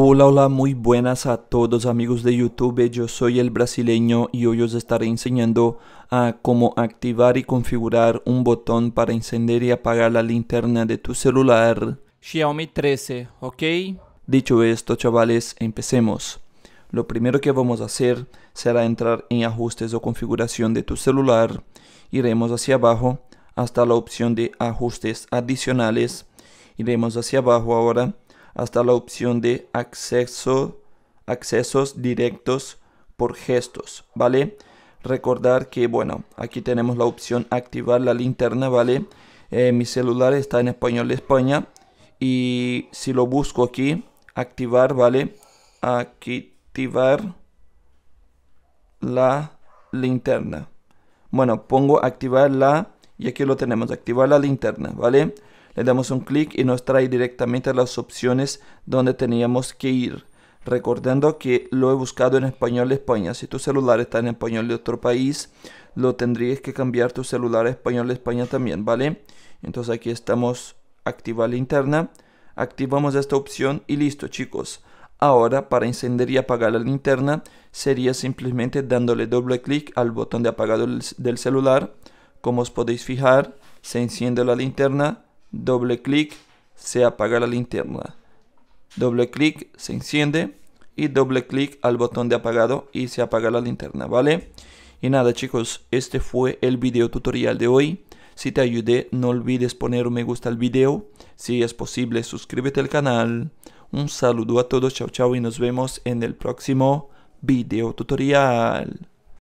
Hola, hola, muy buenas a todos amigos de YouTube, yo soy el brasileño y hoy os estaré enseñando a cómo activar y configurar un botón para encender y apagar la linterna de tu celular Xiaomi 13, ¿ok? Dicho esto chavales, empecemos. Lo primero que vamos a hacer será entrar en ajustes o configuración de tu celular, iremos hacia abajo hasta la opción de ajustes adicionales, iremos hacia abajo ahora hasta la opción de acceso, accesos directos por gestos, ¿vale? Recordar que, bueno, aquí tenemos la opción activar la linterna, ¿vale? Eh, mi celular está en español de España y si lo busco aquí, activar, ¿vale? Activar la linterna. Bueno, pongo activar la y aquí lo tenemos, activar la linterna, ¿vale? Le damos un clic y nos trae directamente a las opciones donde teníamos que ir. Recordando que lo he buscado en español de España. Si tu celular está en español de otro país, lo tendrías que cambiar tu celular a español de España también, ¿vale? Entonces aquí estamos, activa la Activamos esta opción y listo, chicos. Ahora, para encender y apagar la linterna, sería simplemente dándole doble clic al botón de apagado del celular. Como os podéis fijar, se enciende la linterna doble clic se apaga la linterna, doble clic se enciende y doble clic al botón de apagado y se apaga la linterna, ¿vale? Y nada chicos, este fue el video tutorial de hoy. Si te ayudé, no olvides poner un me gusta al video. Si es posible, suscríbete al canal. Un saludo a todos, chao chao y nos vemos en el próximo video tutorial.